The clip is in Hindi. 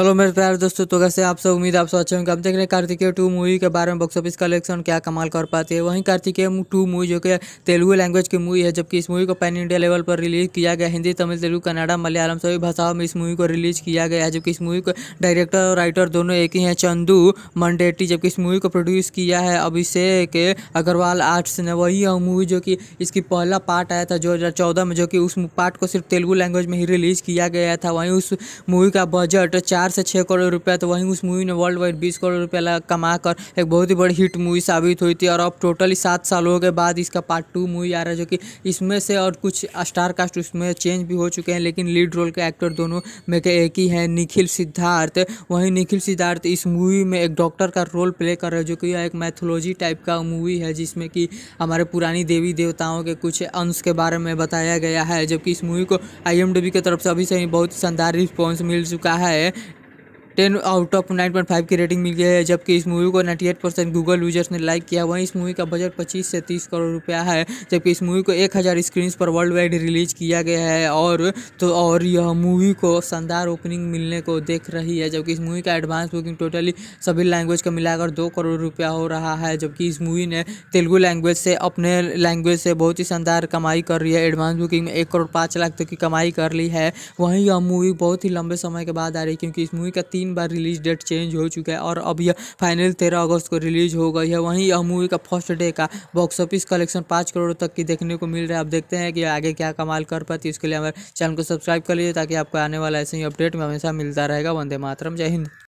हेलो मेरे प्यार दोस्तों तो कैसे आप सब उम्मीद आप सब अच्छे होंगे आप देख रहे हैं कार्तिकेय टू मूवी के बारे में बॉक्स ऑफिस कलेक्शन क्या कमाल कर पाती है वहीं कार्तिकेय टू मूवी जो कि तेलुगु लैंग्वेज की मूवी है जबकि इस मूवी को पैन इंडिया लेवल पर रिलीज किया गया हिंदी तमिल तेलुगु कन्नाडा मलयालम सभी भाषाओं में इस मूवी को रिलीज किया गया है जबकि इस मूवी को डायरेक्टर और राइटर दोनों एक ही हैं चंदू मंडेटी जबकि इस मूवी को प्रोड्यूस किया है अभिषेक अग्रवाल आर्ट्स ने वही मूवी जो कि इसकी पहला पार्ट आया था दो में जो कि उस पार्ट को सिर्फ तेलुगु लैंग्वेज में ही रिलीज किया गया था वहीं उस मूवी का बजट चार चार से छः करोड़ रुपया तो वहीं उस मूवी ने वर्ल्ड वाइड बीस करोड़ रुपया कमा कर एक बहुत ही बड़ी हिट मूवी साबित हुई थी और अब टोटली सात सालों के बाद इसका पार्ट टू मूवी आ रहा है जो कि इसमें से और कुछ स्टार कास्ट उसमें चेंज भी हो चुके हैं लेकिन लीड रोल के एक्टर दोनों में के एक ही है निखिल सिद्धार्थ वहीं निखिल सिद्धार्थ इस मूवी में एक डॉक्टर का रोल प्ले कर रहे हैं जो कि एक मैथोलॉजी टाइप का मूवी है जिसमें कि हमारे पुरानी देवी देवताओं के कुछ अंश के बारे में बताया गया है जबकि इस मूवी को आई की तरफ से अभी से बहुत शानदार रिस्पॉन्स मिल चुका है ten out of nine point five की रेटिंग मिल गई है जबकि इस मूवी को ninety eight percent Google users ने लाइक किया वहीं इस मूवी का बजट पच्चीस से तीस करोड़ रुपया है जबकि इस मूवी को एक हज़ार स्क्रीन पर वर्ल्ड वाइड रिलीज किया गया है और तो और यह मूवी को शानदार ओपनिंग मिलने को देख रही है जबकि इस मूवी का एडवांस बुकिंग टोटली सभी लैंग्वेज का मिलाकर दो करोड़ रुपया हो रहा है जबकि इस मूवी ने तेलुगु लैंग्वेज से अपने लैंग्वेज से बहुत ही शानदार कमाई कर रही है एडवांस बुकिंग में एक करोड़ पाँच लाख तक की कमाई कर ली है वहीं यह मूवी बहुत ही लंबे समय के बाद आ रही है क्योंकि इस मूवी का तीन बार रिलीज डेट चेंज हो चुका है और अब यह फाइनल तेरह अगस्त को रिलीज हो गई है वहीं यह मूवी का फर्स्ट डे का बॉक्स ऑफिस कलेक्शन पाँच करोड़ तक की देखने को मिल रहा है अब देखते हैं कि आगे क्या कमाल कर पाती है उसके लिए हमारे चैनल को सब्सक्राइब कर लीजिए ताकि आपको आने वाला ऐसे ही अपडेट में हमेशा मिलता रहेगा वंदे मातरम जय हिंद